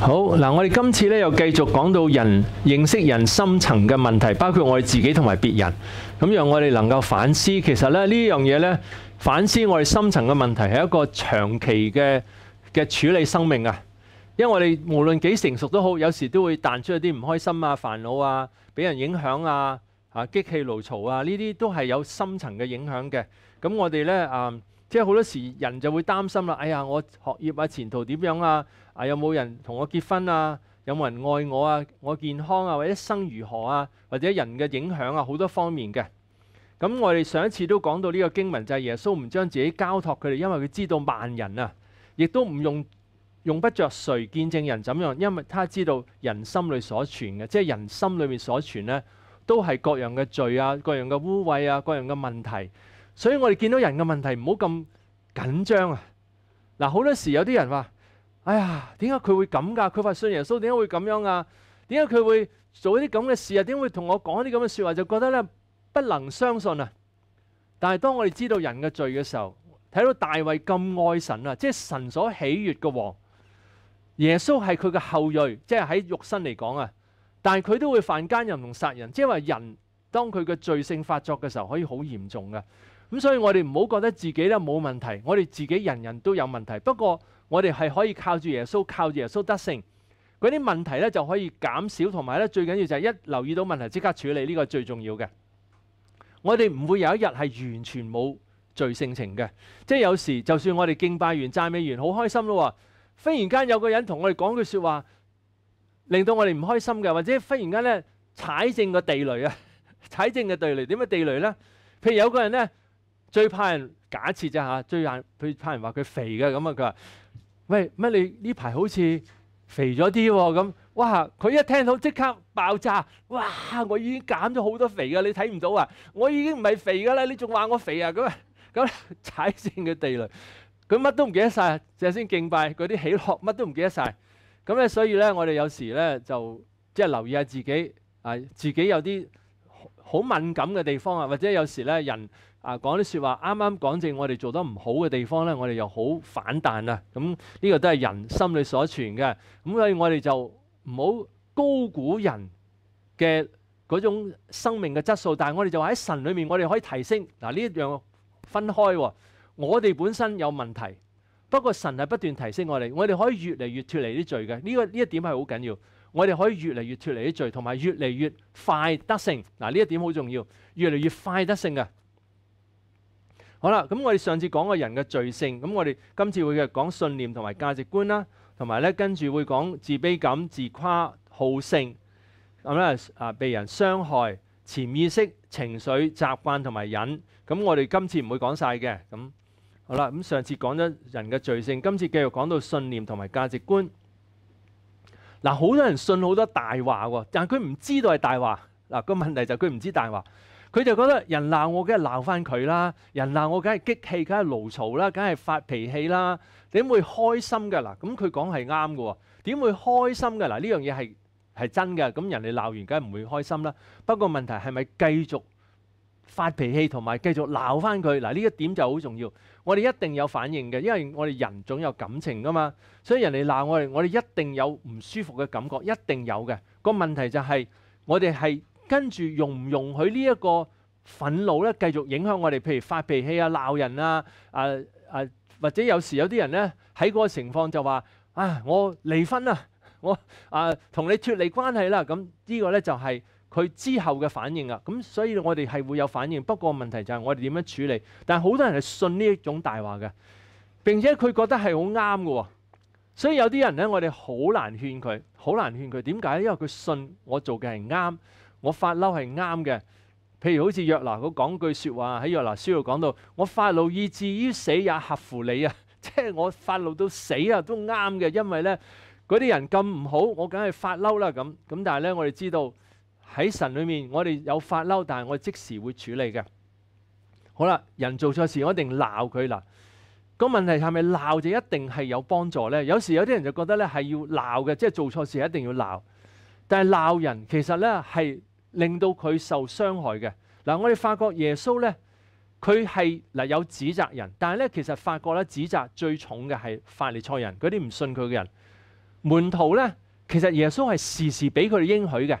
好嗱，我哋今次咧又繼續講到人認識人心層嘅問題，包括我哋自己同埋別人，咁讓我哋能夠反思。其實咧呢樣嘢咧反思我哋心層嘅問題係一個長期嘅嘅處理生命啊，因為我哋無論幾成熟都好，有時都會彈出一啲唔開心啊、煩惱啊、俾人影響啊、啊激氣怒嘈啊，呢啲都係有深層嘅影響嘅。咁我哋咧啊，即係好多時人就會擔心啦。哎呀，我學業啊、前途點樣啊？啊！有冇人同我结婚啊？有冇人爱我啊？我健康啊？或者生如何啊？或者人嘅影响啊，好多方面嘅。咁我哋上一次都讲到呢个经文，就系耶稣唔将自己交托佢哋，因为佢知道万人啊，亦都唔用用不着谁见证人怎样，因为他知道人心里所存嘅，即系人心里面所存呢，都系各样嘅罪啊，各样嘅污秽啊，各样嘅问题。所以我哋见到人嘅问题唔好咁紧张啊！嗱，好多时有啲人话。哎呀，點解佢會咁噶？佢話信耶穌，點解會咁樣啊？點解佢會做啲咁嘅事啊？點會同我講啲咁嘅说話？就覺得咧不能相信啊！但係當我哋知道人嘅罪嘅時候，睇到大衛咁愛神啊，即係神所喜悅嘅王，耶穌係佢嘅後裔，即係喺肉身嚟講啊，但係佢都會犯奸淫同殺人，即係話人當佢嘅罪性發作嘅時候，可以好嚴重噶。咁所以我哋唔好覺得自己咧冇問題，我哋自己人人都有問題。不過我哋係可以靠住耶穌，靠住耶穌得勝，嗰啲問題咧就可以減少，同埋咧最緊要就係一留意到問題即刻處理，呢個最重要嘅。我哋唔會有一日係完全冇罪性情嘅，即係有時就算我哋敬拜完讚美完好開心咯，忽然間有個人同我哋講句说話，令到我哋唔開心嘅，或者忽然間咧踩正個地雷啊，踩正嘅地雷點解地雷咧？譬如有個人咧。最怕人假設啫嚇，最晏佢怕人話佢肥嘅咁啊，佢話：喂乜你呢排好似肥咗啲喎？咁哇！佢一聽到即刻爆炸，哇！我已經減咗好多肥噶，你睇唔到啊！我已經唔係肥噶啦，你仲話我肥啊？咁咁 踩正佢地雷，佢乜都唔記得晒，隻先敬拜嗰啲喜樂乜都唔記得晒。咁咧，所以咧，我哋有時咧就即係留意下自己啊，自己有啲好敏感嘅地方啊，或者有時咧人。啊！講啲説話，啱啱講正，我哋做得唔好嘅地方咧，我哋又好反彈啊！咁呢個都係人心理所存嘅咁，所以我哋就唔好高估人嘅嗰種生命嘅質素。但係我哋就話喺神裏面，我哋可以提升嗱呢一樣分開。我哋本身有問題，不過神係不斷提升我哋，我哋可以越嚟越脱離啲罪嘅呢個呢一點係好緊要。我哋可以越嚟越脱離啲罪，同埋越嚟越快得勝嗱呢一點好重要，越嚟越快得勝嘅。好啦，咁我哋上次講个人嘅罪性，咁我哋今次會嘅講信念同埋價值觀啦，同埋咧跟住會講自卑感、自夸、好勝，咁咧啊被人傷害、潛意識、情緒、習慣同埋瘾。咁我哋今次唔會講晒嘅。咁好啦，咁上次講咗人嘅罪性，今次繼續講到信念同埋價值觀。嗱，好多人信好多大話喎，但佢唔知道係大話。嗱，個問題就佢唔知大話。佢就覺得人鬧我，梗係鬧翻佢啦；人鬧我，梗係激氣，梗係牢嘈啦，梗係發脾氣啦。點會開心噶？嗱，咁佢講係啱嘅。點會開心噶？嗱，呢樣嘢係係真嘅。咁人哋鬧完，梗係唔會開心啦。不過問題係咪繼續發脾氣同埋繼續鬧翻佢？嗱，呢一點就好重要。我哋一定有反應嘅，因為我哋人總有感情噶嘛。所以人哋鬧我哋，我哋一定有唔舒服嘅感覺，一定有嘅。個問題就係我哋係。跟住容唔容許呢一個憤怒咧，繼續影響我哋？譬如發脾氣啊、鬧人啊、啊啊，或者有時有啲人咧喺嗰個情況就話：啊，我離婚啊，我啊同你脱離關係啦。咁呢個咧就係佢之後嘅反應啊。咁所以我哋係會有反應，不過問題就係我哋點樣處理？但係好多人係信呢一種大話嘅，並且佢覺得係好啱嘅。所以有啲人咧，我哋好難勸佢，好難勸佢。點解？因為佢信我做嘅係啱。我發嬲係啱嘅，譬如好似約拿佢講句说話喺約拿書度講到，我發怒以至于死也合乎你啊！即係我發怒到死啊都啱嘅，因為咧嗰啲人咁唔好，我梗係發嬲啦咁。咁但係咧，我哋知道喺神裏面，我哋有發嬲，但係我即時會處理嘅。好啦，人做錯事我一定鬧佢啦。個問題係咪鬧就一定係有幫助咧？有時有啲人就覺得咧係要鬧嘅，即係做錯事一定要鬧。但係鬧人其實咧係。令到佢受傷害嘅嗱，我哋發覺耶穌咧，佢係嗱有指責人，但系咧其實發覺咧指責最重嘅係法利赛人嗰啲唔信佢嘅人。門徒咧，其實耶穌係時時俾佢哋應許嘅，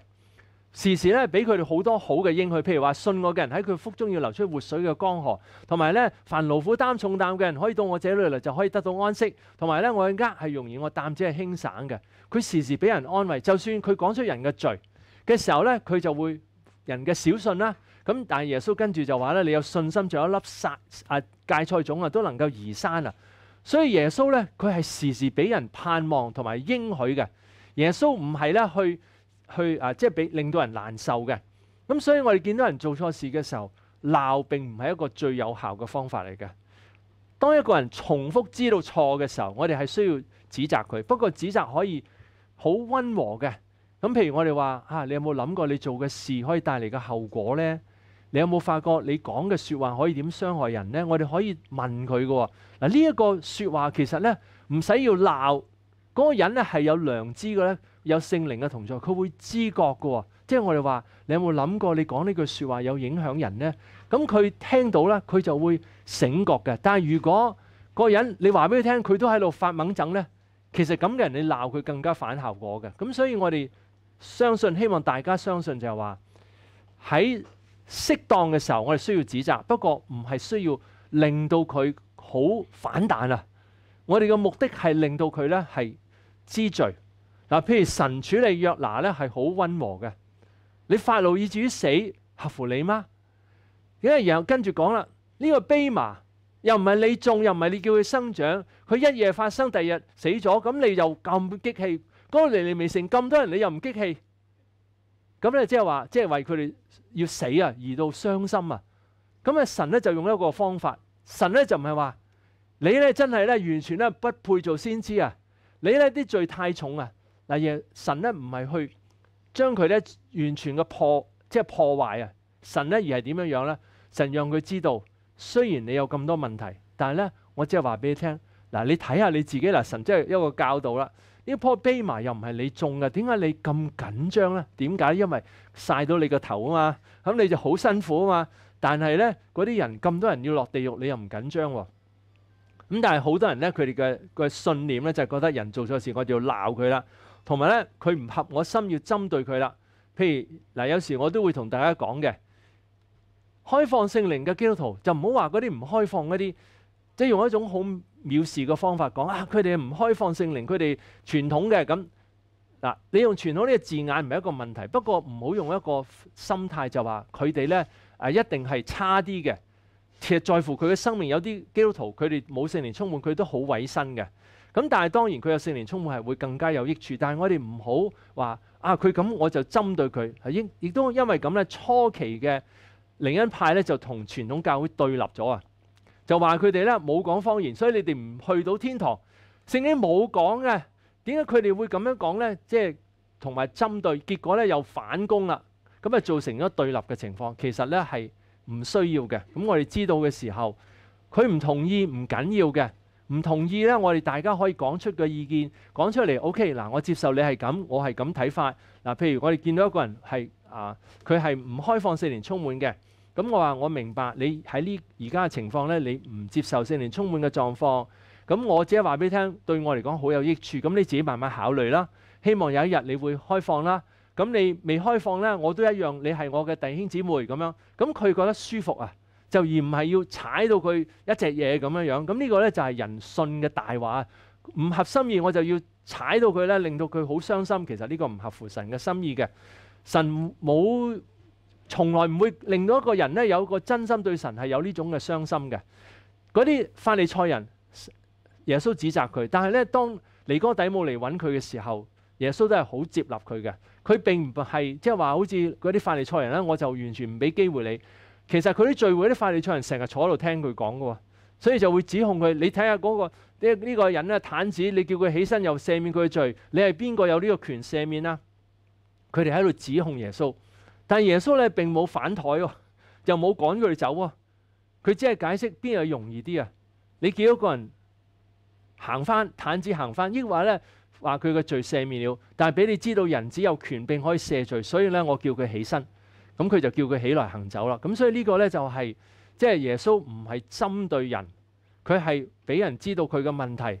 時時咧俾佢哋好多好嘅應許，譬如話信我嘅人喺佢腹中要流出活水嘅江河，同埋咧凡勞苦擔重擔嘅人可以到我這里嚟就可以得到安息，同埋咧我嘅厄係容易，我擔子係輕省嘅。佢時時俾人安慰，就算佢講出人嘅罪。嘅時候咧，佢就會人嘅小信啦。咁但系耶穌跟住就話咧：，你有信心，有一粒撒啊芥菜種啊，都能夠移山啊。所以耶穌咧，佢係時時俾人盼望同埋應許嘅。耶穌唔係咧去去啊，即係俾令到人難受嘅。咁所以我哋見到人做錯事嘅時候，鬧並唔係一個最有效嘅方法嚟嘅。當一個人重複知道錯嘅時候，我哋係需要指責佢。不過指責可以好温和嘅。咁譬如我哋話嚇，你有冇諗過你做嘅事可以帶嚟嘅後果呢？你有冇發覺你講嘅说話可以點傷害人呢？我哋可以問佢嘅喎。嗱呢一個说話其實呢，唔使要鬧嗰個人呢係有良知嘅咧，有性靈嘅同在，佢會知覺嘅。即係我哋話你有冇諗過你講呢句说話有影響人呢？咁佢聽到呢，佢就會醒覺嘅。但係如果嗰個人你話俾佢聽，佢都喺度發猛整呢，其實咁嘅人你鬧佢更加反效果嘅。咁所以我哋。相信希望大家相信就系话喺适当嘅时候，我哋需要指责，不过唔系需要令到佢好反弹啊！我哋嘅目的系令到佢咧系知罪嗱。譬如神处理约拿咧系好温和嘅，你发怒以至于死合乎你吗？然后跟住讲啦，呢个卑麻又唔系你种，又唔系你叫佢生长，佢一夜发生，第二日死咗，咁你又咁激气，嗰個離離未成咁多人，你又唔激氣咁咧？即係話，即係為佢哋要死啊，而到傷心啊。咁啊，神咧就用一個方法，神咧就唔係話你咧真係咧完全咧不配做先知啊。你咧啲罪太重啊嗱，耶神咧唔係去將佢咧完全嘅破即係破壞啊。神咧而係點樣樣咧？神讓佢知道，雖然你有咁多問題，但係咧我只係話俾你聽嗱，你睇下你自己嗱，神即係一個教導啦。呢棵碑埋又唔系你种嘅，点解你咁紧张咧？点解？因为晒到你个头啊嘛，咁你就好辛苦啊嘛。但系咧，嗰啲人咁多人要落地狱，你又唔紧张。咁但系好多人咧，佢哋嘅嘅信念咧就系觉得人做错事，我就要闹佢啦。同埋咧，佢唔合我心，要针对佢啦。譬如嗱，有时我都会同大家讲嘅，开放聖灵嘅基督徒就唔好话嗰啲唔开放嗰啲。即係用一種好藐視嘅方法講啊！佢哋唔開放聖靈，佢哋傳統嘅咁嗱。你用傳統呢個字眼唔係一個問題，不過唔好用一個心態就話佢哋咧誒一定係差啲嘅。其實在乎佢嘅生命有啲基督徒，佢哋冇聖靈充滿，佢都好委身嘅。咁但係當然佢有聖靈充滿係會更加有益處。但係我哋唔好話啊，佢咁我就針對佢亦亦都因為咁咧，初期嘅另一派咧就同傳統教會對立咗啊！就話佢哋咧冇講方言，所以你哋唔去到天堂。圣經冇講嘅，點解佢哋會咁樣講咧？即係同埋針對結果咧又反攻啦，咁啊造成咗對立嘅情況。其實咧係唔需要嘅。咁我哋知道嘅時候，佢唔同意唔緊要嘅，唔同意咧我哋大家可以講出個意見，講出嚟。O K，嗱我接受你係咁，我係咁睇法。嗱，譬如我哋見到一個人係啊，佢係唔開放四年充滿嘅。咁我話我明白你喺呢而家嘅情況咧，你唔接受四年充滿嘅狀況。咁我只係話俾你聽，對我嚟講好有益處。咁你自己慢慢考慮啦。希望有一日你會開放啦。咁你未開放咧，我都一樣。你係我嘅弟兄姊妹咁樣。咁佢覺得舒服啊，就而唔係要踩到佢一隻嘢咁樣樣。咁呢個咧就係人信嘅大話，唔合心意我就要踩到佢咧，令到佢好傷心。其實呢個唔合乎神嘅心意嘅。神冇。从来唔会令到一个人咧有个真心对神系有呢种嘅伤心嘅。嗰啲法利赛人，耶稣指责佢。但系咧，当尼哥底姆嚟揾佢嘅时候，耶稣都系好接纳佢嘅。佢并唔系即系话好似嗰啲法利赛人咧，我就完全唔俾机会你。其实佢啲聚会啲法利赛人成日坐喺度听佢讲嘅，所以就会指控佢。你睇下嗰个呢呢个人咧，坦子，你叫佢起身又赦免佢嘅罪，你系边个有呢个权赦免啊？佢哋喺度指控耶稣。但耶穌咧並冇反台喎，又冇趕佢哋走喎，佢只係解釋邊樣容易啲啊！你幾多個人行翻攤子行翻，抑或咧話佢嘅罪赦免了，但係俾你知道人只有權柄可以赦罪，所以咧我叫佢起身，咁佢就叫佢起來行走啦。咁所以呢個咧就係即係耶穌唔係針對人，佢係俾人知道佢嘅問題。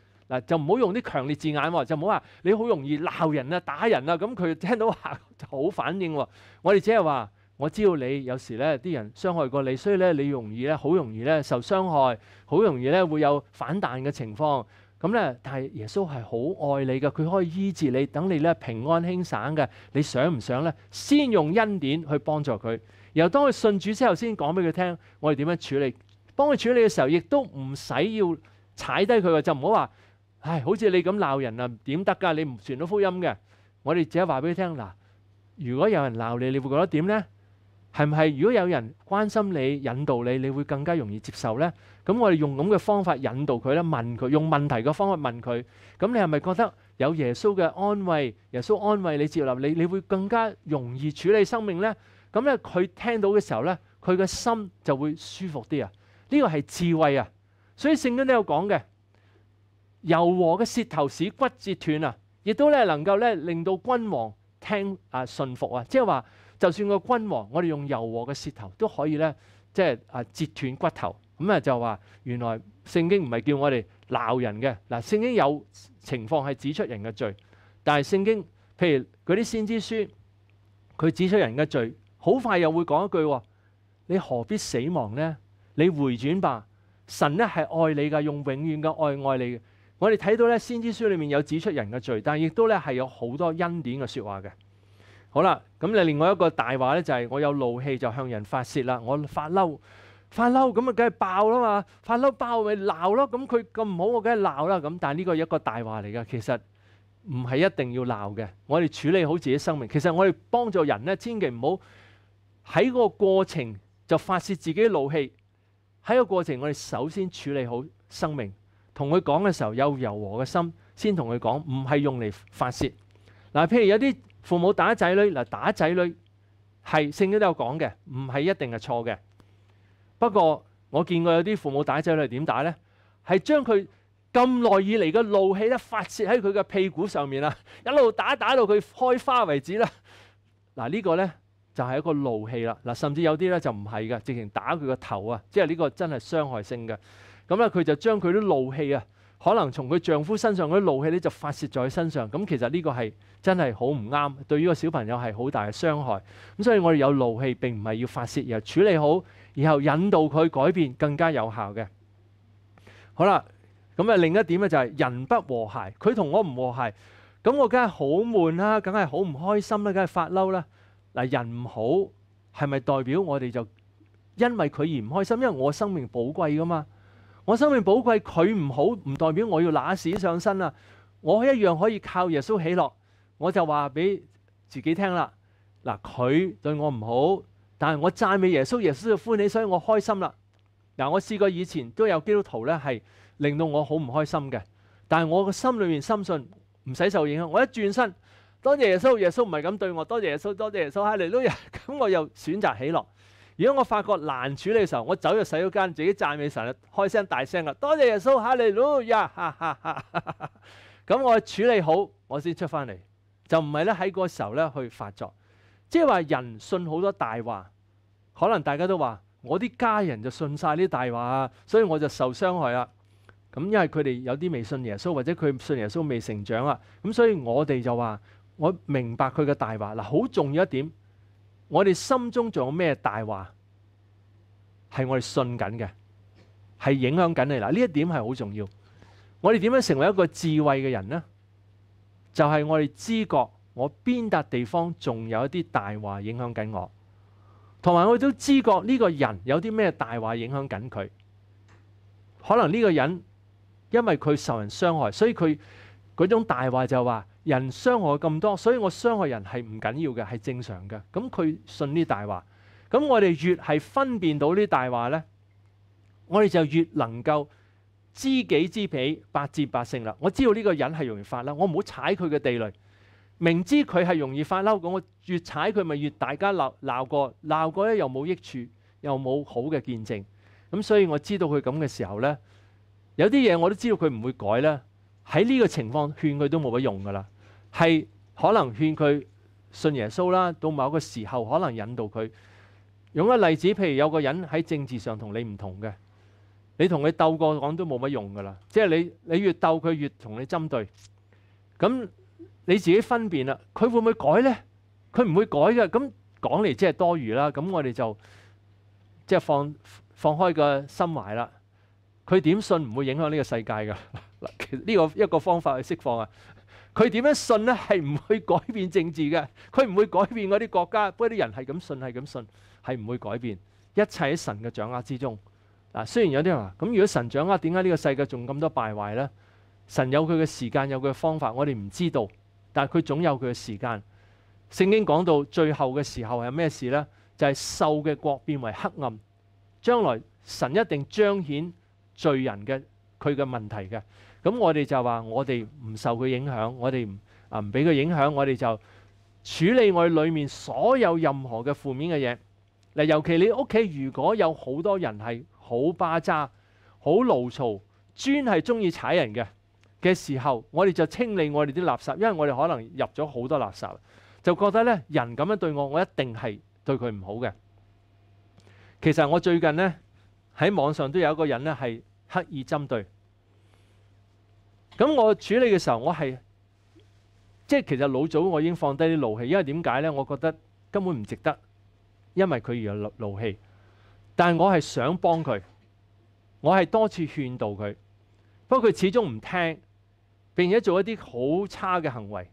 嗱，就唔好用啲強烈字眼喎，就唔好話你好容易鬧人啊、打人啊，咁佢聽到話就 好反應喎。我哋只係話，我知道你有時咧啲人傷害過你，所以咧你容易咧好容易咧受傷害，好容易咧會有反彈嘅情況。咁咧，但係耶穌係好愛你嘅，佢可以醫治你，等你咧平安輕省嘅。你想唔想咧？先用恩典去幫助佢，然後當佢信主之後先講俾佢聽，我哋點樣處理。幫佢處理嘅時候，亦都唔使要踩低佢嘅，就唔好話。唉，好似你咁鬧人啊，點得噶？你唔傳到福音嘅，我哋只己話俾佢聽嗱。如果有人鬧你，你會覺得點呢？係唔系？如果有人關心你、引導你，你會更加容易接受呢？咁我哋用咁嘅方法引導佢咧，問佢用問題嘅方法問佢。咁你係咪覺得有耶穌嘅安慰？耶穌安慰你，接納你，你會更加容易處理生命呢？咁咧，佢聽到嘅時候呢，佢嘅心就會舒服啲啊！呢個係智慧啊！所以聖經都有講嘅。柔和嘅舌头使骨折断啊，亦都咧能够咧令到君王听啊顺服啊，即系话就算个君王，我哋用柔和嘅舌头都可以咧，即系啊折断骨头咁啊就话原来圣经唔系叫我哋闹人嘅嗱，圣经有情况系指出人嘅罪，但系圣经譬如嗰啲先知书，佢指出人嘅罪，好快又会讲一句：，你何必死亡呢？你回转吧，神咧系爱你噶，用永远嘅爱爱你。我哋睇到咧，先知书里面有指出人嘅罪，但系亦都咧系有好多恩典嘅说话嘅。好啦，咁另另外一个大话咧就系我有怒气就向人发泄啦，我发嬲，发嬲咁啊，梗系爆啦嘛，发嬲爆咪闹咯，咁佢咁唔好我梗系闹啦。咁但系呢个一个大话嚟噶，其实唔系一定要闹嘅。我哋处理好自己生命，其实我哋帮助人咧，千祈唔好喺个过程就发泄自己怒气。喺个过程，我哋首先处理好生命。同佢讲嘅时候，有柔和嘅心先同佢讲，唔系用嚟发泄。嗱，譬如有啲父母打仔女，嗱打仔女系性经都有讲嘅，唔系一定系错嘅。不过我见过有啲父母打仔女点打咧，系将佢咁耐以嚟嘅怒气咧发泄喺佢嘅屁股上面啦，一路打打到佢开花为止啦。嗱呢个咧就系一个怒气啦。嗱，甚至有啲咧就唔系嘅，直情打佢个头啊，即系呢个真系伤害性嘅。咁咧，佢就將佢啲怒氣啊，可能從佢丈夫身上嗰啲怒氣咧，就發泄在佢身上。咁其實呢個係真係好唔啱，對於個小朋友係好大嘅傷害。咁所以我哋有怒氣並唔係要發泄，而係處理好，然後引導佢改變，更加有效嘅。好啦，咁啊另一點咧就係人不和諧，佢同我唔和諧，咁我梗係好悶啦，梗係好唔開心啦，梗係發嬲啦。嗱，人唔好係咪代表我哋就因為佢而唔開心？因為我生命寶貴噶嘛。我生命宝贵，佢唔好唔代表我要拿屎上身啊！我一样可以靠耶稣起乐，我就话俾自己听啦。嗱，佢对我唔好，但系我赞美耶稣，耶稣就欢喜，所以我开心啦。嗱，我试过以前都有基督徒咧，系令到我好唔开心嘅，但系我嘅心里面深信唔使受影响。我一转身，多谢耶稣，耶稣唔系咁对我，多谢耶稣，多谢耶稣，哈利路亚！咁我又选择起乐。如果我发觉难处理嘅时候，我走入洗手间，自己赞美神开声大声啊！多谢耶稣，哈利路亚，咁我处理好，我先出翻嚟，就唔系咧喺个时候咧去发作，即系话人信好多大话，可能大家都话我啲家人就信晒啲大话所以我就受伤害啦，咁因为佢哋有啲未信耶稣，或者佢信耶稣未成长啊，咁所以我哋就话我明白佢嘅大话，嗱好重要一点。我哋心中仲有咩大话？系我哋信紧嘅，系影响紧你嗱。呢一点系好重要。我哋点样成为一个智慧嘅人呢？就系我哋知觉，我边笪地方仲有一啲大话影响紧我，同埋我都知觉呢个人有啲咩大话影响紧佢。可能呢个人因为佢受人伤害，所以佢嗰种大话就话。人傷害咁多，所以我傷害人係唔緊要嘅，係正常嘅。咁佢信呢大話，咁我哋越係分辨到呢大話呢，我哋就越能夠知己知彼，百戰百勝啦。我知道呢個人係容易發嬲，我唔好踩佢嘅地雷。明知佢係容易發嬲，咁我越踩佢咪越大家鬧鬧過，鬧過咧又冇益處，又冇好嘅見證。咁所以我知道佢咁嘅時候呢，有啲嘢我都知道佢唔會改啦。喺呢個情況，勸佢都冇乜用噶啦。系可能劝佢信耶稣啦，到某个时候可能引导佢。用個个例子，譬如有个人喺政治上同你唔同嘅，你同佢斗过讲都冇乜用噶啦。即系你你越斗佢越同你针对，咁你自己分辨啦。佢会唔会改呢？佢唔会改嘅。咁讲嚟即系多余啦。咁我哋就即系放放开个心怀啦。佢点信唔会影响呢个世界噶？嗱，其呢个一个方法去释放啊。佢點樣信咧？係唔會改變政治嘅，佢唔會改變嗰啲國家，嗰啲人係咁信，係咁信，係唔會改變。一切喺神嘅掌握之中。嗱，雖然有啲人話：，咁如果神掌握，點解呢個世界仲咁多敗壞咧？神有佢嘅時間，有佢嘅方法，我哋唔知道，但係佢總有佢嘅時間。聖經講到最後嘅時候係咩事咧？就係受嘅國變為黑暗。將來神一定彰顯罪人嘅佢嘅問題嘅。咁我哋就话我哋唔受佢影响，我哋唔啊唔俾佢影响，我哋就处理我里面所有任何嘅负面嘅嘢。嗱，尤其你屋企如果有好多人系好巴渣、好牢嘈、专系中意踩人嘅嘅时候，我哋就清理我哋啲垃圾，因为我哋可能入咗好多垃圾，就觉得咧人咁样对我，我一定系对佢唔好嘅。其实我最近咧喺网上都有一个人咧系刻意针对。咁我處理嘅時候，我係即係其實老早我已經放低啲怒氣，因為點解咧？我覺得根本唔值得，因為佢有怒怒氣。但係我係想幫佢，我係多次勸導佢，不過佢始終唔聽，並且做一啲好差嘅行為。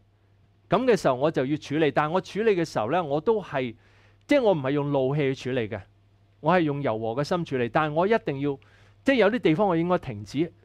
咁嘅時候我就要處理，但係我處理嘅時候咧，我都係即係我唔係用怒氣去處理嘅，我係用柔和嘅心處理。但係我一定要即係有啲地方我應該停止。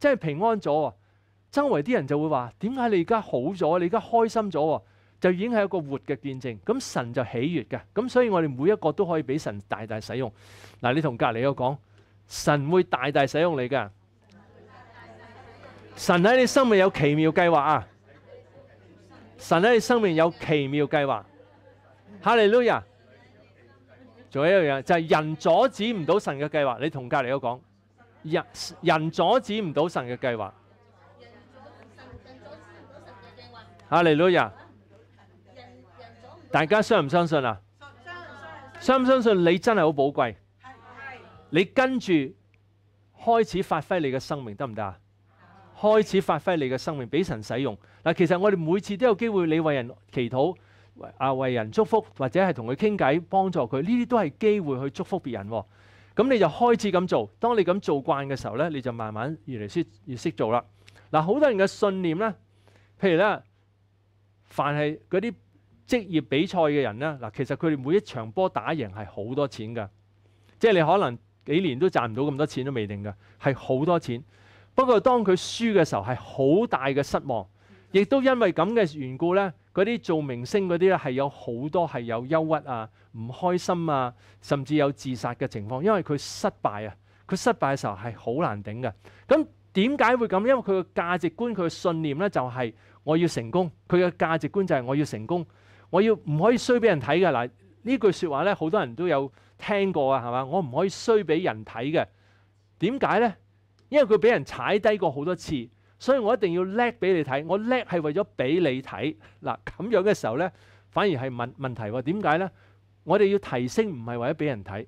即係平安咗周圍啲人就會話：點解你而家好咗？你而家開心咗就已經係一個活嘅见证。咁神就喜悦嘅。咁所以我哋每一個都可以俾神大大使用。嗱，你同隔離个講，神會大大使用你噶。神喺你生命有奇妙計劃啊！神喺你生命有奇妙計劃。哈利路亞！仲有一樣嘢，就係人阻止唔到神嘅計劃。你同隔離个講。人人阻止唔到神嘅计划。啊，黎女士。大家相唔相信啊？相唔相信你真系好宝贵？你跟住开始发挥你嘅生命得唔得啊？开始发挥你嘅生命，俾神使用。嗱，其实我哋每次都有机会，你为人祈祷，啊，为人祝福，或者系同佢倾偈，帮助佢，呢啲都系机会去祝福别人。咁你就開始咁做，當你咁做慣嘅時候咧，你就慢慢越嚟越識越識做啦。嗱，好多人嘅信念咧，譬如咧，凡係嗰啲職業比賽嘅人咧，嗱，其實佢哋每一場波打贏係好多錢㗎，即係你可能幾年都賺唔到咁多錢都未定㗎，係好多錢。不過當佢輸嘅時候係好大嘅失望，亦都因為咁嘅緣故咧，嗰啲做明星嗰啲咧係有好多係有憂鬱啊。唔開心啊，甚至有自殺嘅情況，因為佢失敗啊。佢失敗嘅時候係好難頂嘅。咁點解會咁？因為佢嘅價值觀，佢嘅信念咧就係我要成功。佢嘅價值觀就係我要成功，我要唔可以衰俾人睇嘅嗱。呢句説話咧，好多人都有聽過啊，係嘛？我唔可以衰俾人睇嘅。點解咧？因為佢俾人踩低過好多次，所以我一定要叻俾你睇。我叻係為咗俾你睇嗱。咁樣嘅時候咧，反而係問問題喎。點解咧？我哋要提升，唔系为咗俾人睇，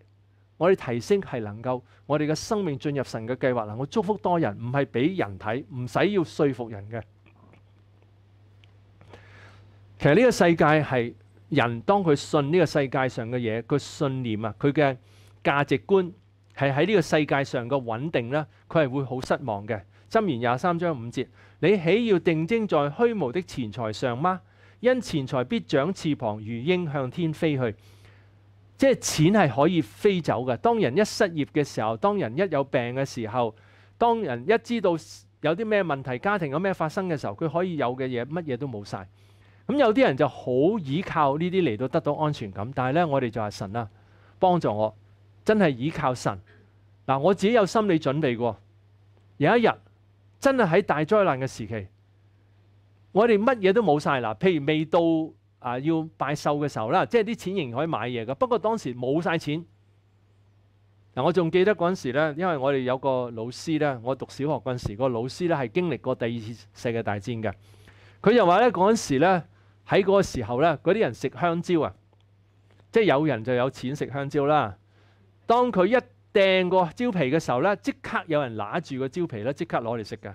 我哋提升系能够，我哋嘅生命进入神嘅计划，能够祝福多人，唔系俾人睇，唔使要说服人嘅。其实呢个世界系人，当佢信呢个世界上嘅嘢，佢信念啊，佢嘅价值观系喺呢个世界上嘅稳定咧，佢系会好失望嘅。箴言廿三章五节：，你岂要定睛在虚无的钱财上吗？因钱财必长翅膀，如鹰向天飞去。即系钱系可以飞走嘅。当人一失业嘅时候，当人一有病嘅时候，当人一知道有啲咩问题、家庭有咩发生嘅时候，佢可以有嘅嘢乜嘢都冇晒。咁有啲人就好依靠呢啲嚟到得到安全感。但系呢，我哋就系神啊，帮助我，真系依靠神。嗱，我自己有心理准备嘅。有一日真系喺大灾难嘅时期，我哋乜嘢都冇晒嗱。譬如未到。啊，要拜壽嘅時候啦，即係啲錢仍然可以買嘢噶。不過當時冇晒錢。嗱，我仲記得嗰陣時咧，因為我哋有個老師咧，我讀小學嗰时，時個老師咧係經歷過第二次世界大戰嘅。佢又話咧嗰陣時咧喺嗰個時候咧，嗰啲人食香蕉啊，即係有人就有錢食香蕉啦。當佢一掟個蕉皮嘅時候咧，即刻有人揦住個蕉皮咧，即刻攞嚟食嘅。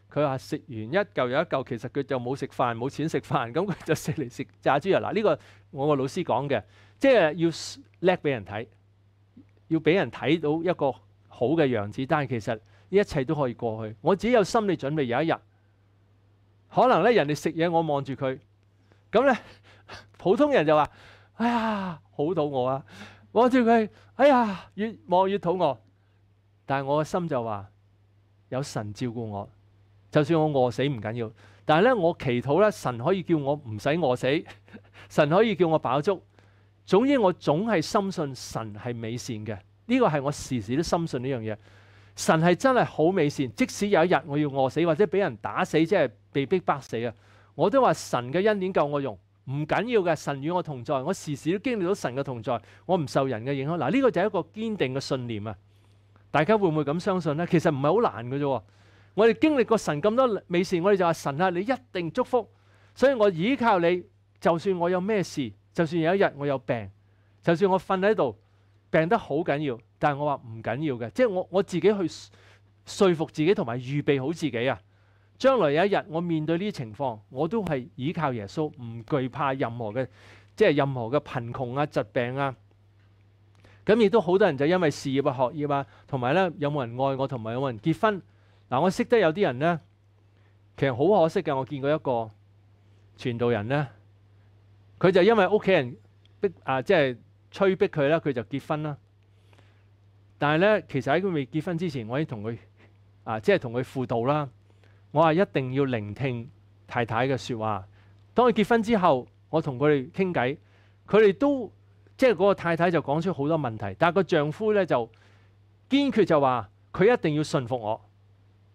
佢話食完一嚿又一嚿，其實佢就冇食飯，冇錢食飯，咁佢就食嚟食炸豬油。嗱呢個我個老師講嘅，即係要叻俾人睇，要俾人睇到一個好嘅樣子。但係其實呢一切都可以過去。我自己有心理準備，有一日可能咧人哋食嘢，我望住佢，咁咧 普通人就話：哎呀，好肚餓啊！望住佢，哎呀，越望越肚餓。但係我個心就話：有神照顧我。就算我饿死唔紧要，但系咧我祈祷咧，神可以叫我唔使饿死，神可以叫我饱足。总之我总系深信神系美善嘅，呢个系我时时都深信呢样嘢。神系真系好美善，即使有一日我要饿死或者俾人打死，即系被逼迫死啊！我都话神嘅恩典够我用，唔紧要嘅，神与我同在，我时时都经历到神嘅同在，我唔受人嘅影响。嗱，呢个就一个坚定嘅信念啊！大家会唔会咁相信呢？其实唔系好难嘅啫。我哋經歷過神咁多美事，我哋就話神啊，你一定祝福，所以我依靠你。就算我有咩事，就算有一日我有病，就算我瞓喺度病得好緊要，但係我話唔緊要嘅，即係我我自己去说服自己同埋預備好自己啊。將來有一日我面對呢啲情況，我都係依靠耶穌，唔惧怕任何嘅，即係任何嘅貧窮啊、疾病啊。咁亦都好多人就因為事業啊、學業啊，同埋咧有冇人愛我，同埋有冇人結婚。嗱，我識得有啲人咧，其實好可惜嘅。我見過一個傳道人咧，佢就因為屋企人逼啊，即系催逼佢啦，佢就結婚啦。但係咧，其實喺佢未結婚之前，我已經同佢啊，即係同佢輔導啦。我话一定要聆聽太太嘅说話。當佢結婚之後，我同佢哋傾偈，佢哋都即係嗰個太太就講出好多問題，但系個丈夫咧就堅決就話佢一定要信服我。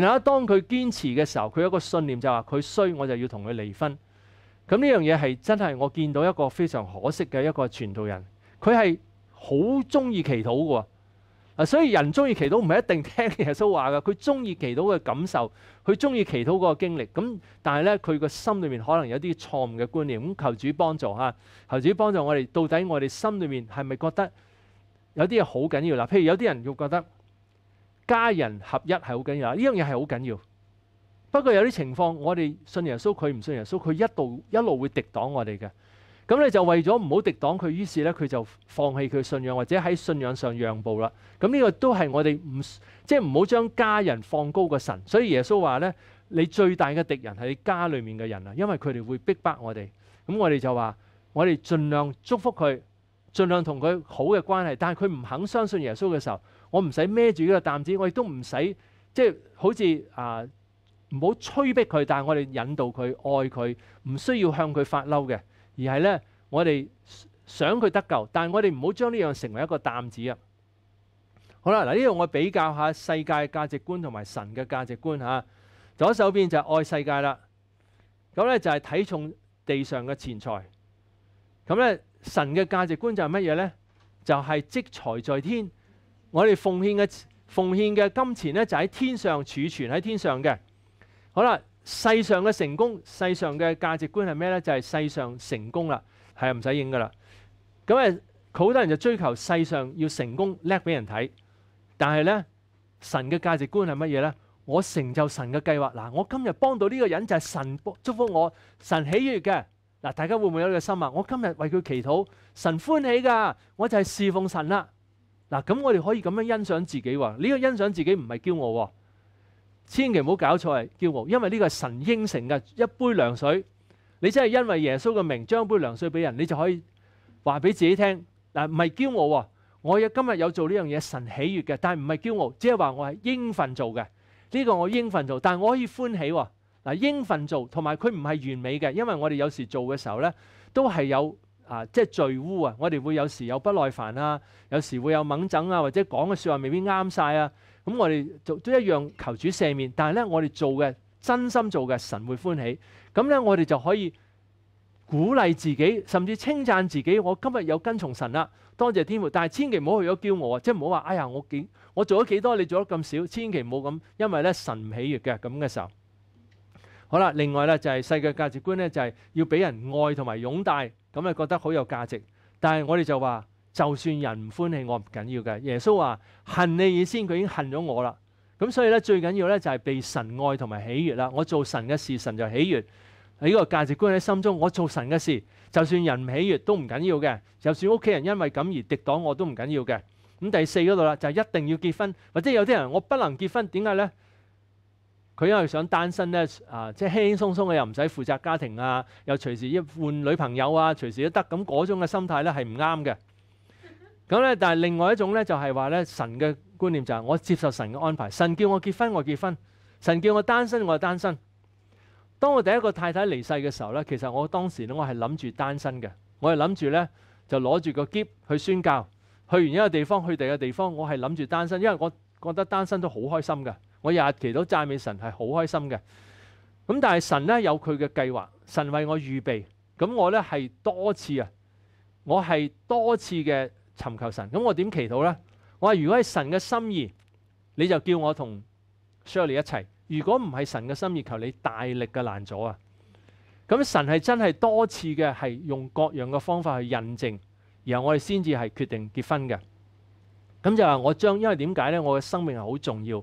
然后咧，当佢坚持嘅时候，佢一个信念就话佢衰，我就要同佢离婚。咁呢样嘢系真系我见到一个非常可惜嘅一个传道人。佢系好中意祈祷嘅，啊，所以人中意祈祷唔系一定听耶稣话噶。佢中意祈祷嘅感受，佢中意祈祷嗰个经历。咁但系咧，佢个心里面可能有啲错误嘅观念。咁求主帮助吓，求主帮助我哋。到底我哋心里面系咪觉得有啲嘢好紧要啦？譬如有啲人要觉得。家人合一系好紧要，呢样嘢系好紧要。不过有啲情况，我哋信耶稣佢唔信耶稣，佢一度一路会敌挡我哋嘅。咁你就为咗唔好敌挡佢，于是咧佢就放弃佢信仰或者喺信仰上让步啦。咁呢个都系我哋唔即系唔好将家人放高過神。所以耶稣话咧，你最大嘅敌人系家里面嘅人啊，因为佢哋会逼迫我哋。咁我哋就话，我哋尽量祝福佢，尽量同佢好嘅关系。但系佢唔肯相信耶稣嘅时候。我唔使孭住呢個擔子，我亦都唔使即係好似啊，唔好催逼佢，但係我哋引導佢愛佢，唔需要向佢發嬲嘅，而係咧我哋想佢得救，但係我哋唔好將呢樣成為一個擔子啊！好啦，嗱呢度我比較下世界價值觀同埋神嘅價值觀嚇，左手邊就係愛世界啦，咁咧就係睇重地上嘅錢財，咁咧神嘅價值觀就係乜嘢咧？就係積財在天。我哋奉献嘅奉献嘅金钱咧，就喺天上储存喺天上嘅。好啦，世上嘅成功，世上嘅价值观系咩咧？就系世上成功啦，系唔使应噶啦。咁啊，好多人就追求世上要成功叻俾人睇。但系咧，神嘅价值观系乜嘢咧？我成就神嘅计划嗱，我今日帮到呢个人就系神祝福我，神喜悦嘅嗱。大家会唔会有呢个心啊？我今日为佢祈祷，神欢喜噶，我就系侍奉神啦。嗱，咁我哋可以咁樣欣賞自己喎。呢個欣賞自己唔係驕傲喎，千祈唔好搞錯係驕傲，因為呢個系神應承嘅一杯涼水。你真係因為耶穌嘅名將杯涼水俾人，你就可以話俾自己聽嗱，唔係驕傲喎。我今日有做呢樣嘢，神喜悦嘅，但系唔係驕傲，只係話我係應份做嘅。呢個我應份做，但我可以歡喜喎。嗱，應份做同埋佢唔係完美嘅，因為我哋有時做嘅時候咧，都係有。啊，即系罪污啊！我哋会有时有不耐烦啊，有时会有掹掙啊，或者讲嘅说话未必啱晒啊。咁我哋做都一样求主赦免，但系咧我哋做嘅真心做嘅神会欢喜。咁咧我哋就可以鼓励自己，甚至称赞自己。我今日有跟从神啦，多谢天父。但系千祈唔好去咗骄傲啊，即系唔好话哎呀我几我做咗几多，你做咗咁少，千祈唔好咁，因为咧神唔喜悦嘅咁嘅候。好啦，另外咧就係世界價值觀咧，就係要俾人愛同埋擁戴，咁啊覺得好有價值。但係我哋就話，就算人唔歡喜，我唔緊要嘅。耶穌話恨你以先，佢已經恨咗我啦。咁所以咧最緊要咧就係被神愛同埋喜悦啦。我做神嘅事，神就喜悦。呢個價值觀喺心中，我做神嘅事，就算人唔喜悦都唔緊要嘅。就算屋企人因為咁而敵擋我都唔緊要嘅。咁第四嗰度啦，就係一定要結婚，或者有啲人我不能結婚，點解咧？佢因為想單身咧，啊，即係輕輕鬆鬆嘅，又唔使負責家庭啊，又隨時一換女朋友啊，隨時都得咁嗰種嘅心態咧係唔啱嘅。咁咧，但係另外一種咧就係話咧，神嘅觀念就係我接受神嘅安排，神叫我結婚我結婚，神叫我單身我單身。當我第一個太太離世嘅時候咧，其實我當時咧我係諗住單身嘅，我係諗住咧就攞住個 j 去宣教，去完一個地方去第二個地方，我係諗住單身，因為我覺得單身都好開心㗎。我日日祈祷赞美神係好開心嘅，咁但係神咧有佢嘅計劃，神為我預備，咁我咧係多次啊，我係多次嘅尋求神，咁我點祈禱咧？我話如果係神嘅心意，你就叫我同 s h e r e y 一齊；如果唔係神嘅心意，求你大力嘅攔阻啊！咁神係真係多次嘅係用各樣嘅方法去印證，后我哋先至係決定結婚嘅。咁就話我將，因為點解咧？我嘅生命係好重要。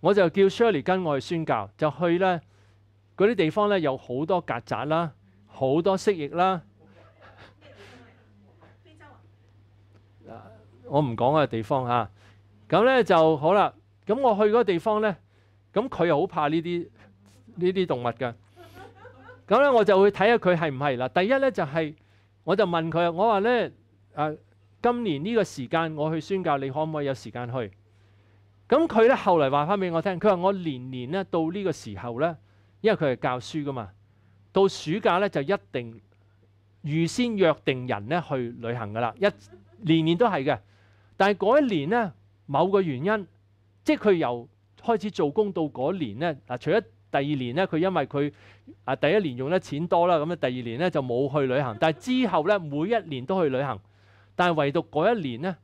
我就叫 s h e r e y 跟我去宣教，就去咧嗰啲地方咧有好多曱甴啦，好多蜥蜴啦。非 洲啊！我唔講个地方嚇。咁咧就好啦。咁我去嗰個地方咧，咁佢又好怕呢啲呢啲動物嘅。咁咧我就會睇下佢係唔係啦。第一咧就係，我就問佢，我話咧誒，今年呢個時間我去宣教，你可唔可以有時間去？咁佢咧後嚟話翻俾我聽，佢話我年年咧到呢個時候咧，因為佢係教書噶嘛，到暑假咧就一定預先約定人咧去旅行噶啦，一年年都係嘅。但係嗰一年咧，某個原因，即係佢由開始做工到嗰年咧，嗱除咗第二年咧，佢因為佢啊第一年用得錢多啦，咁啊第二年咧就冇去旅行。但係之後咧，每一年都去旅行，但係唯獨嗰一年咧。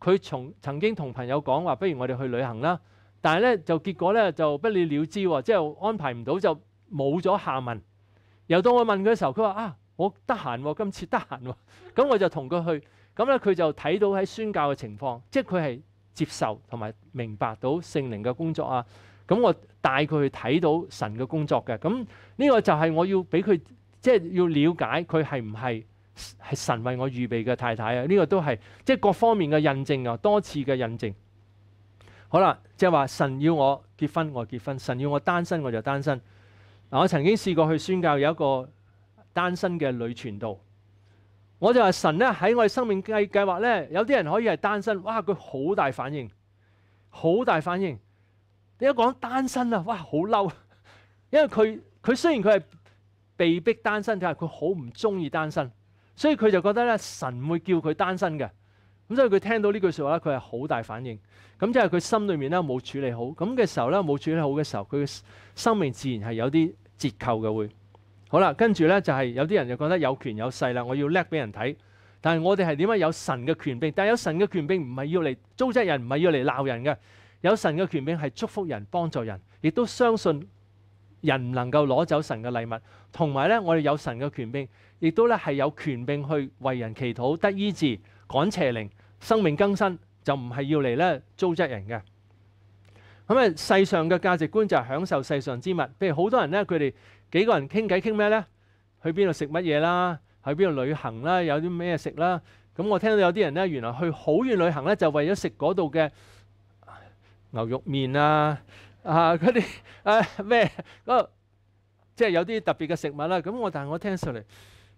佢從曾經同朋友講話，不如我哋去旅行啦。但係咧，就結果咧就不了了之喎，即係安排唔到就冇咗下文。又到我問佢嘅時候，佢話啊，我得閒喎，今次得閒喎。咁我就同佢去。咁咧，佢就睇到喺宣教嘅情況，即係佢係接受同埋明白到聖靈嘅工作啊。咁我帶佢去睇到神嘅工作嘅。咁呢個就係我要俾佢即係要了解佢係唔係。系神为我预备嘅太太啊！呢个都系即系各方面嘅印证啊，多次嘅印证。好啦，即系话神要我结婚，我结婚；神要我单身，我就单身。嗱，我曾经试过去宣教有一个单身嘅女传道，我就话神咧喺我哋生命计计划咧，有啲人可以系单身。哇，佢好大反应，好大反应。你一讲单身啊，哇，好嬲！因为佢佢虽然佢系被逼单身，但系佢好唔中意单身。所以佢就覺得咧，神會叫佢單身嘅，咁所以佢聽到呢句说話咧，佢係好大反應。咁即係佢心裏面咧冇處理好，咁嘅時候咧冇處理好嘅時候，佢嘅生命自然係有啲折扣嘅會。好啦，跟住咧就係有啲人就覺得有權有勢啦，我要叻俾人睇。但係我哋係點啊？有神嘅權柄，但系有神嘅權柄唔係要嚟糟質人，唔係要嚟鬧人嘅。有神嘅權柄係祝福人、幫助人，亦都相信人唔能夠攞走神嘅禮物，同埋咧，我哋有神嘅權柄，亦都咧係有權柄去為人祈禱得醫治、趕邪靈、生命更新，就唔係要嚟咧租質人嘅。咁啊，世上嘅價值觀就係享受世上之物，譬如好多人咧，佢哋幾個人傾偈傾咩咧？去邊度食乜嘢啦？去邊度旅行啦？有啲咩食啦？咁我聽到有啲人咧，原來去好遠旅行咧，就為咗食嗰度嘅牛肉麵啊！啊！嗰啲誒 咩嗰，即係有啲特別嘅食物啦。咁我但係我聽上嚟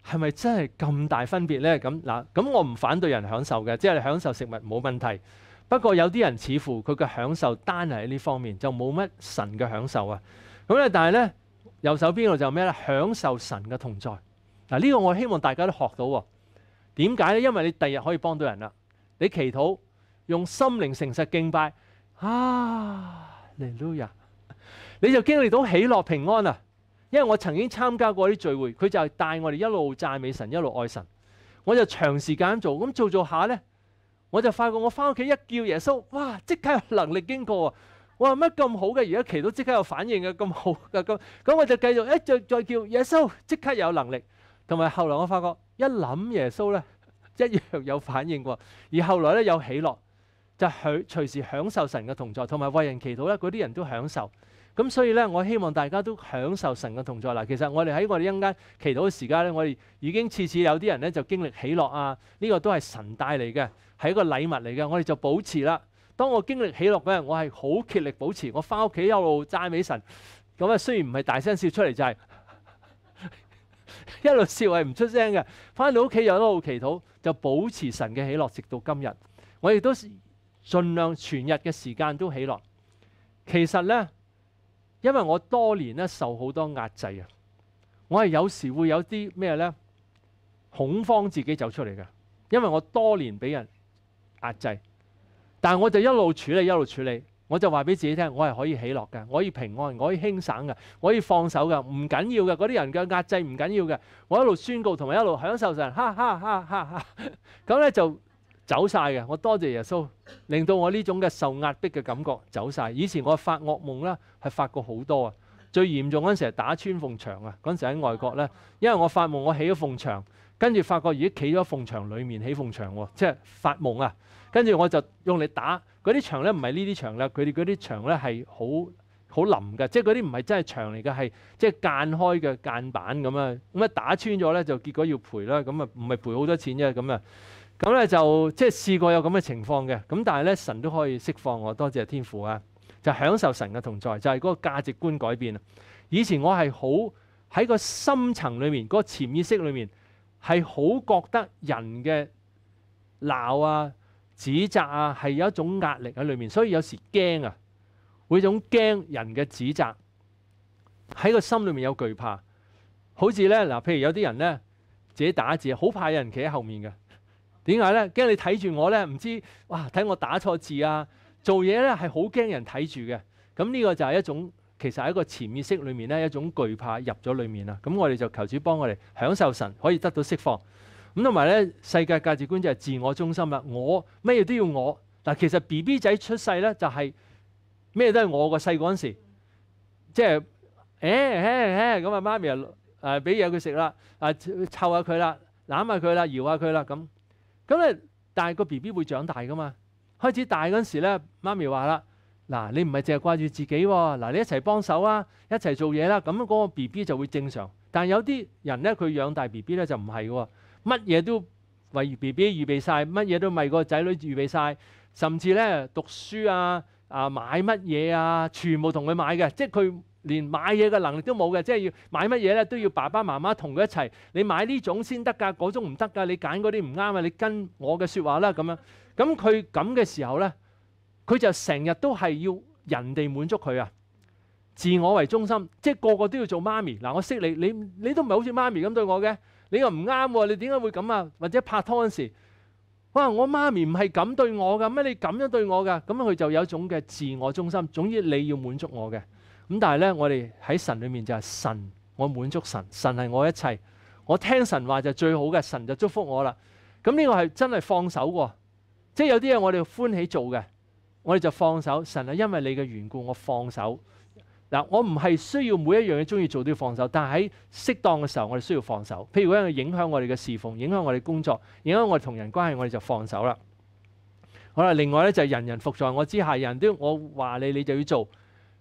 係咪真係咁大分別咧？咁嗱，咁我唔反對人享受嘅，即係享受食物冇問題。不過有啲人似乎佢嘅享受單係喺呢方面，就冇乜神嘅享受啊。咁咧，但係咧右手邊度就咩咧？享受神嘅同在嗱。呢個我希望大家都學到喎。點解咧？因為你第日可以幫到人啦。你祈禱，用心靈誠實敬拜啊！你就經歷到喜樂平安啊！因為我曾經參加過啲聚會，佢就帶我哋一路讚美神，一路愛神。我就長時間做，咁做做下呢，我就發覺我翻屋企一叫耶穌，哇！即刻有能力經過我话乜咁好嘅，而家祈到即刻有反應嘅，咁好嘅咁。咁我就繼續一再再叫耶穌，即刻有能力。同埋後來我發覺一諗耶穌呢，一樣有反應喎。而後來呢，有喜樂。就享隨時享受神嘅同在，同埋為人祈禱咧。嗰啲人都享受咁，所以咧，我希望大家都享受神嘅同在啦。其實我哋喺我哋一間祈禱嘅時間咧，我哋已經次次有啲人咧就經歷喜樂啊。呢個都係神帶嚟嘅，係一個禮物嚟嘅。我哋就保持啦。當我經歷喜樂嗰日，我係好竭力保持。我翻屋企一路讚美神咁啊。雖然唔係大聲笑出嚟，就係 一路笑係唔出聲嘅。翻到屋企又一路祈禱，就保持神嘅喜樂，直到今日。我亦都。盡量全日嘅時間都起落。其實呢，因為我多年咧受好多壓制啊，我係有時會有啲咩呢？恐慌，自己走出嚟嘅。因為我多年俾人壓制，但我就一路處理一路處理，我就話俾自己聽，我係可以起落嘅，我可以平安，我可以輕省嘅，我可以放手嘅，唔緊要嘅。嗰啲人嘅壓制唔緊要嘅，我一路宣告同埋一路享受神，哈哈哈哈咁咧就。走晒嘅，我多謝耶穌，令到我呢種嘅受壓迫嘅感覺走晒。以前我發惡夢啦，係發過好多啊。最嚴重嗰陣時打穿縫牆啊！嗰陣時喺外國咧，因為我發夢我起咗縫牆，跟住發覺而家企咗縫牆里面起縫牆喎，即係發夢啊。跟住我就用嚟打嗰啲牆咧，唔係呢啲牆啦，佢哋嗰啲牆咧係好好冧嘅，即係嗰啲唔係真係牆嚟嘅，係即係間開嘅間板咁啊。咁啊打穿咗咧，就結果要賠啦。咁啊，唔係賠好多錢啫。咁啊。咁咧就即係試過有咁嘅情況嘅。咁但係咧，神都可以釋放我，多謝天父啊！就享受神嘅同在，就係嗰個價值觀改變啊。以前我係好喺個深層裏面，嗰個潛意識裏面係好覺得人嘅鬧啊、指責啊係有一種壓力喺裏面，所以有時驚啊，會種驚人嘅指責喺個心裏面有懼怕，好似咧嗱，譬如有啲人咧自己打字，好怕有人企喺後面嘅。點解咧？驚你睇住我咧，唔知哇睇我打錯字啊！做嘢咧係好驚人睇住嘅。咁呢個就係一種其實係一個潛意識裏面咧一種懼怕入咗裏面啦。咁我哋就求主幫我哋享受神可以得到釋放。咁同埋咧世界價值觀就係自我中心啦。我乜嘢都要我嗱。其實 B B 仔出世咧就係咩都係我個細嗰陣時，即係誒誒誒咁啊！媽咪啊，誒俾嘢佢食啦，啊湊下佢啦，攬下佢啦，搖下佢啦咁。咁咧，但系個 B B 會長大噶嘛？開始大嗰时時咧，媽咪話啦：，嗱，你唔係淨係掛住自己喎，嗱，你一齊幫手啊，一齊做嘢啦。咁嗰個 B B 就會正常。但有啲人咧，佢養大 B B 咧就唔係喎，乜嘢都為 B B 預備晒，乜嘢都為個仔女預備晒，甚至咧讀書啊、啊買乜嘢啊，全部同佢買嘅，即系佢。連買嘢嘅能力都冇嘅，即係要買乜嘢咧都要爸爸媽媽同佢一齊。你買呢種先得㗎，嗰種唔得㗎。你揀嗰啲唔啱啊！你跟我嘅説話啦，咁樣咁佢咁嘅時候咧，佢就成日都係要人哋滿足佢啊，自我為中心，即係個個都要做媽咪嗱。我識你，你你都唔係好似媽咪咁對我嘅，你又唔啱喎。你點解會咁啊？或者拍拖嗰時，哇！我媽咪唔係咁對我㗎咩？你咁樣對我㗎，咁佢就有種嘅自我中心。總之你要滿足我嘅。咁但系咧，我哋喺神里面就系神，我满足神，神系我一切，我听神话就最好嘅，神就祝福我啦。咁呢个系真系放手喎，即系有啲嘢我哋欢喜做嘅，我哋就放手。神系因为你嘅缘故，我放手。嗱，我唔系需要每一样嘢中意做都要放手，但系喺适当嘅时候，我哋需要放手。譬如嗰样影响我哋嘅侍奉，影响我哋工作，影响我哋同人关系，我哋就放手啦。好啦，另外咧就系人人服在我之下，人都我话你，你就要做。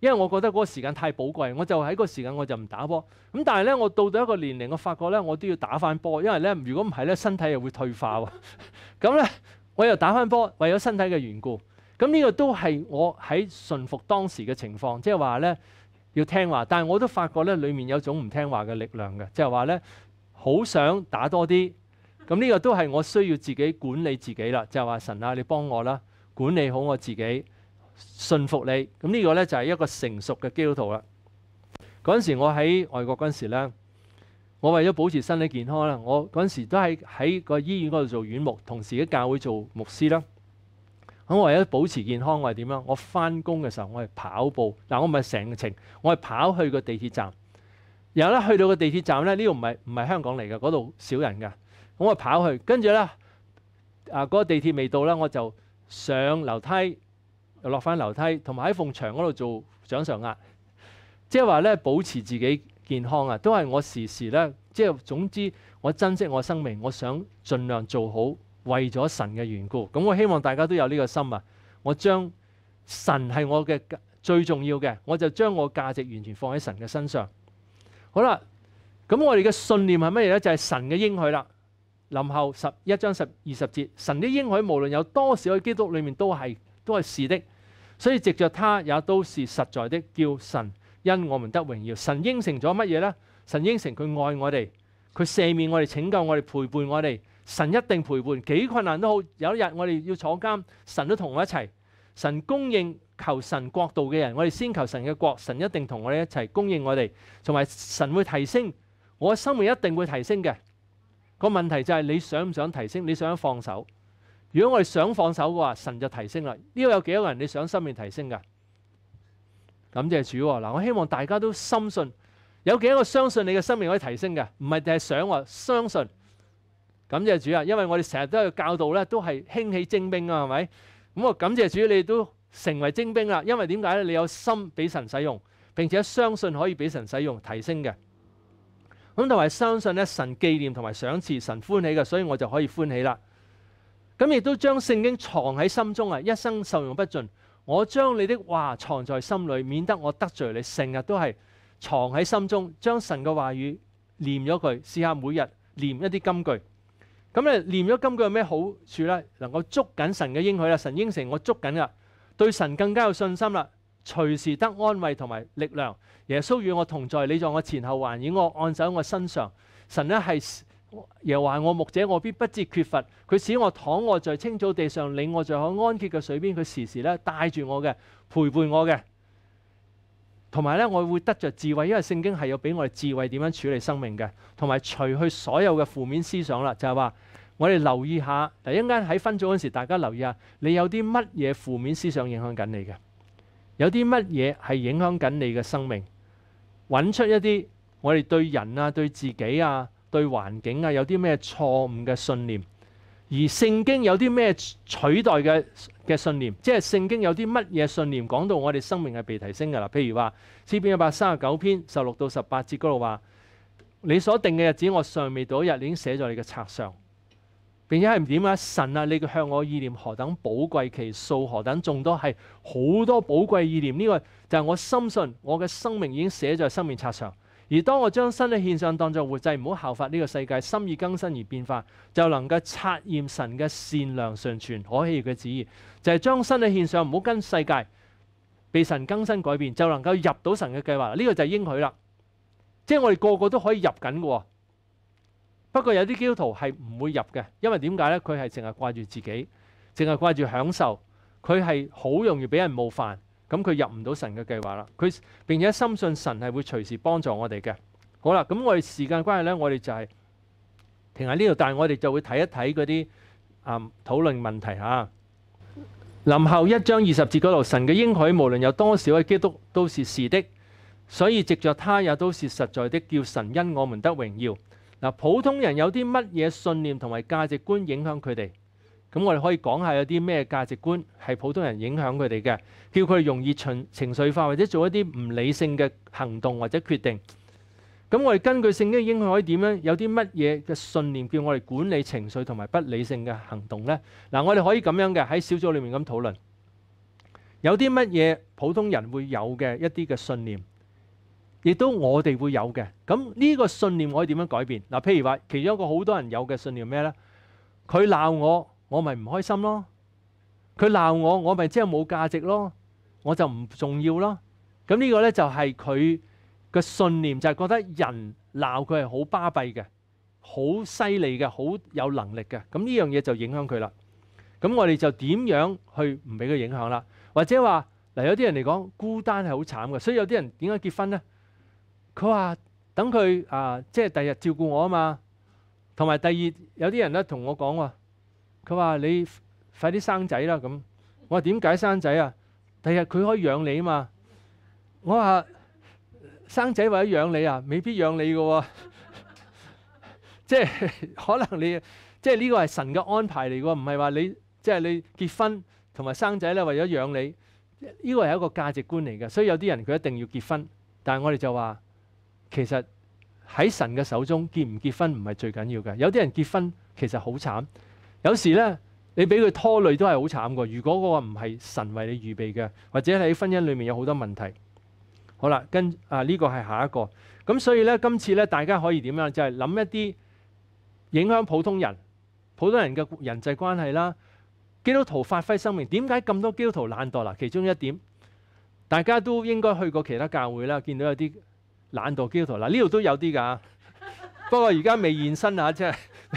因為我覺得嗰個時間太寶貴，我就喺個時間我就唔打波。咁但係咧，我到到一個年齡，我發覺咧，我都要打翻波。因為咧，如果唔係咧，身體又會退化喎。咁咧，我又打翻波，為咗身體嘅緣故。咁呢個都係我喺順服當時嘅情況，即係話咧要聽話。但係我都發覺咧，裡面有種唔聽話嘅力量嘅，即係話咧好想打多啲。咁呢個都係我需要自己管理自己啦。就話神啊，你幫我啦，管理好我自己。信服你，咁呢個咧就係一個成熟嘅基督徒啦。嗰陣時我喺外國嗰陣時咧，我為咗保持身體健康啦，我嗰陣時都喺喺個醫院嗰度做院牧，同時喺教會做牧師啦。咁為咗保持健康，我係點樣？我翻工嘅時候，我係跑步。嗱，我唔係成程，我係跑去個地鐵站。然後咧去到個地鐵站咧，呢度唔係唔係香港嚟嘅，嗰度少人㗎。咁我跑去，跟住咧啊，嗰個地鐵未到啦，我就上樓梯。落翻樓梯，同埋喺縫牆嗰度做掌上壓，即系話咧保持自己健康啊！都系我時時咧，即係總之我珍惜我生命，我想盡量做好，為咗神嘅緣故。咁我希望大家都有呢個心啊！我將神係我嘅最重要嘅，我就將我價值完全放喺神嘅身上。好啦，咁我哋嘅信念係乜嘢咧？就係神嘅應許啦，《林後十一章十二十節》，神的應許無論有多少喺基督裏面都係都係是的。所以藉着他也都是實在的，叫神因我們得榮耀。神應承咗乜嘢呢？神應承佢愛我哋，佢赦免我哋，拯救我哋，陪伴我哋。神一定陪伴，幾困難都好。有一日我哋要坐監，神都同我一齊。神供應求神國度嘅人，我哋先求神嘅國，神一定同我哋一齊供應我哋。同埋神會提升我嘅生命，一定會提升嘅。個問題就係你想唔想提升？你想放手？如果我哋想放手嘅话，神就提升啦。呢个有几多个人你想生命提升噶？感谢主嗱，我希望大家都深信，有几多个相信你嘅生命可以提升嘅，唔系净系想话相信。感谢主啊，因为我哋成日都喺教导咧，都系兴起精兵啊，系咪？咁我感谢主，你都成为精兵啦。因为点解咧？你有心俾神使用，并且相信可以俾神使用提升嘅。咁同埋相信咧，神纪念同埋赏赐神欢喜嘅，所以我就可以欢喜啦。咁亦都將聖經藏喺心中啊，一生受用不尽。我將你的話藏在心里，免得我得罪你。成日都係藏喺心中，將神嘅話語念咗佢。試下每日念一啲金句。咁咧念咗金句有咩好處咧？能夠捉緊神嘅應許啦，神應承我捉緊噶，對神更加有信心啦，隨時得安慰同埋力量。耶穌與我同在，你在我前後环绕我按在我身上。神咧係。耶话我目者我必不至缺乏，佢使我躺卧在青草地上，领我在可安歇嘅水边，佢时时咧带住我嘅陪伴我嘅。同埋咧，我会得着智慧，因为圣经系有俾我哋智慧点样处理生命嘅，同埋除去所有嘅负面思想啦。就系话我哋留意下，嗱，一间喺分组嗰时，大家留意下，你有啲乜嘢负面思想影响紧你嘅？有啲乜嘢系影响紧你嘅生命？揾出一啲我哋对人啊，对自己啊。对环境啊，有啲咩错误嘅信念，而圣经有啲咩取代嘅嘅信念？即系圣经有啲乜嘢信念？讲到我哋生命系被提升嘅啦。譬如话诗篇一百三十九篇十六到十八节嗰度话：你所定嘅日子，我尚未到一日，你已经写在你嘅册上，并且系唔点啊？神啊，你嘅向我意念何等宝贵，其数何等众多，系好多宝贵意念。呢个就系我深信，我嘅生命已经写在生命册上。而當我將身體獻上當作活祭，唔好效法呢個世界，心意更新而變化，就能夠察驗神嘅善良、纯全、可喜嘅旨意，就係將身體獻上，唔好跟世界被神更新改變，就能夠入到神嘅計劃。呢個就係應許啦，即係我哋個個都可以入緊嘅。不過有啲基督徒係唔會入嘅，因為點解呢？佢係淨係掛住自己，淨係掛住享受，佢係好容易俾人冒犯。咁佢入唔到神嘅計劃啦。佢並且深信神係會隨時幫助我哋嘅。好啦，咁我哋時間關係咧，我哋就係停喺呢度。但係我哋就會睇一睇嗰啲啊討論問題吓。臨後一章二十節嗰度，神嘅應許無論有多少，嘅基督都是是的，所以藉着他也都是實在的，叫神因我们得榮耀。嗱，普通人有啲乜嘢信念同埋價值觀影響佢哋？咁我哋可以講下有啲咩價值觀係普通人影響佢哋嘅，叫佢哋容易情情緒化，或者做一啲唔理性嘅行動或者決定。咁我哋根據聖經應該可以點咧？有啲乜嘢嘅信念叫我哋管理情緒同埋不理性嘅行動咧？嗱，我哋可以咁樣嘅喺小組裏面咁討論，有啲乜嘢普通人會有嘅一啲嘅信念，亦都我哋會有嘅。咁呢個信念我可以點樣改變？嗱，譬如話其中一個好多人有嘅信念咩咧？佢鬧我。我咪唔開心咯！佢鬧我，我咪即係冇價值咯，我就唔重要咯。咁呢個咧就係佢個信念，就係覺得人鬧佢係好巴閉嘅，好犀利嘅，好有能力嘅。咁呢樣嘢就影響佢啦。咁我哋就點樣去唔俾佢影響啦？或者話嗱，有啲人嚟講孤單係好慘嘅，所以有啲人點解結婚咧？佢話等佢啊，即係第日照顧我啊嘛。同埋第二有啲人咧同我講话。佢話：你快啲生仔啦！咁我話點解生仔啊？第日佢可以養你啊嘛！我話生仔為咗養你啊，未必養你嘅喎，即係可能你即係呢個係神嘅安排嚟嘅，唔係話你即係你結婚同埋生仔咧，為咗養你呢個係一個價值觀嚟嘅。所以有啲人佢一定要結婚，但係我哋就話其實喺神嘅手中結唔結婚唔係最緊要嘅。有啲人結婚其實好慘。有时咧，你俾佢拖累都系好惨噶。如果嗰个唔系神为你预备嘅，或者喺婚姻里面有好多问题，好啦，跟啊呢个系下一个。咁所以咧，今次咧，大家可以点样？就系谂一啲影响普通人、普通人嘅人际关系啦。基督徒发挥生命，点解咁多基督徒懒惰啦？其中一点，大家都应该去过其他教会啦，见到有啲懒惰基督徒嗱，呢度都有啲噶。不过而家未现身啊，即系。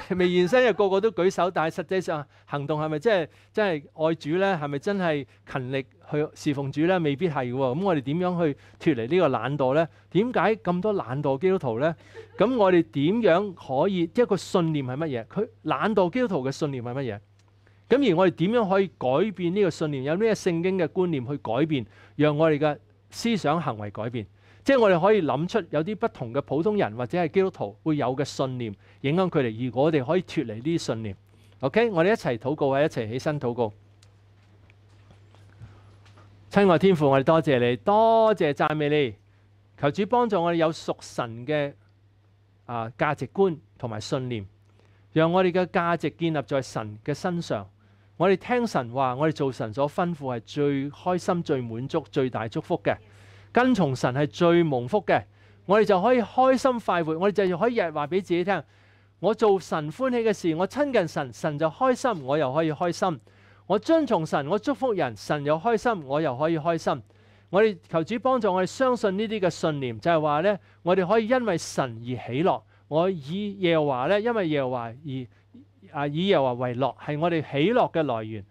未現身又個個都舉手，但係實際上行動係咪真係真係愛主咧？係咪真係勤力去侍奉主咧？未必係喎。咁我哋點樣去脱離呢個懶惰咧？點解咁多懶惰基督徒咧？咁我哋點樣可以一個信念係乜嘢？佢懶惰基督徒嘅信念係乜嘢？咁而我哋點樣可以改變呢個信念？有咩聖經嘅觀念去改變，讓我哋嘅思想行為改變？即系我哋可以谂出有啲不同嘅普通人或者系基督徒会有嘅信念影响佢哋，而我哋可以脱离呢啲信念。OK，我哋一齐祷告，我一齐起身祷告。亲爱天父，我哋多谢你，多谢赞美你。求主帮助我哋有属神嘅啊价值观同埋信念，让我哋嘅价值建立在神嘅身上。我哋听神话，我哋做神所吩咐系最开心、最满足、最大祝福嘅。跟從神係最蒙福嘅，我哋就可以開心快活，我哋就可以日話俾自己聽，我做神歡喜嘅事，我親近神，神就開心，我又可以開心；我遵從神，我祝福人，神又開心，我又可以開心。我哋求主幫助我哋相信呢啲嘅信念，就係話咧，我哋可以因為神而喜樂，我以耶和華咧，因為耶和華而啊，以耶和華為樂，係我哋喜樂嘅來源。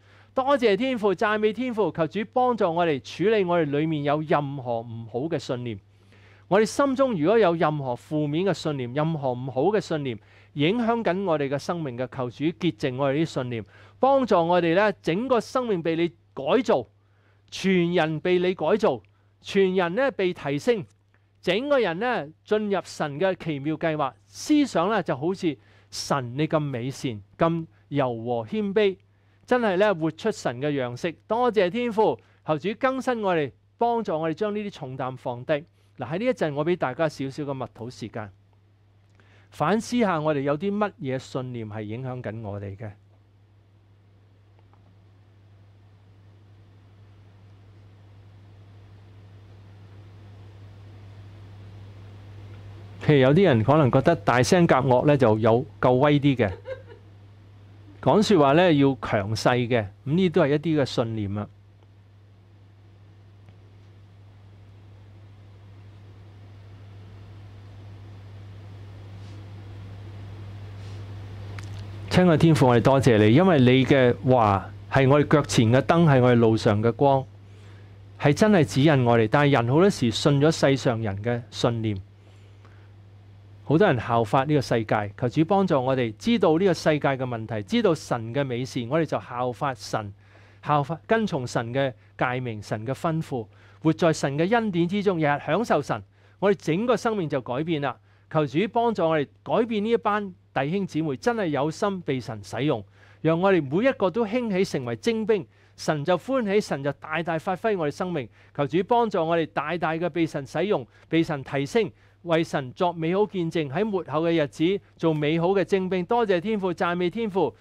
多谢天父赞美天父，求主帮助我哋处理我哋里面有任何唔好嘅信念。我哋心中如果有任何负面嘅信念，任何唔好嘅信念，影响紧我哋嘅生命嘅，求主洁净我哋啲信念，帮助我哋咧整个生命被你改造，全人被你改造，全人咧被提升，整个人咧进入神嘅奇妙计划，思想咧就好似神你咁美善，咁柔和谦卑。真係咧，活出神嘅樣式。多謝天父，求主更新我哋，幫助我哋將呢啲重擔放低。嗱，喺呢一陣，我俾大家少少嘅默禱時間，反思下我哋有啲乜嘢信念係影響緊我哋嘅。譬如有啲人可能覺得大聲夾惡咧就有夠威啲嘅。讲说话咧要强势嘅，咁呢都系一啲嘅信念啊！亲爱天父，我哋多谢你，因为你嘅话系我哋脚前嘅灯，系我哋路上嘅光，系真系指引我哋。但系人好多时信咗世上人嘅信念。好多人效法呢个世界，求主帮助我哋知道呢个世界嘅问题，知道神嘅美善，我哋就效法神，效法跟从神嘅诫命、神嘅吩咐，活在神嘅恩典之中，日日享受神，我哋整个生命就改变啦。求主帮助我哋改变呢一班弟兄姊妹，真系有心被神使用，让我哋每一个都兴起成为精兵，神就欢喜，神就大大发挥我哋生命。求主帮助我哋大大嘅被神使用，被神提升。為神作美好見證，喺末后嘅日子做美好嘅證證。多謝天父，讚美天父。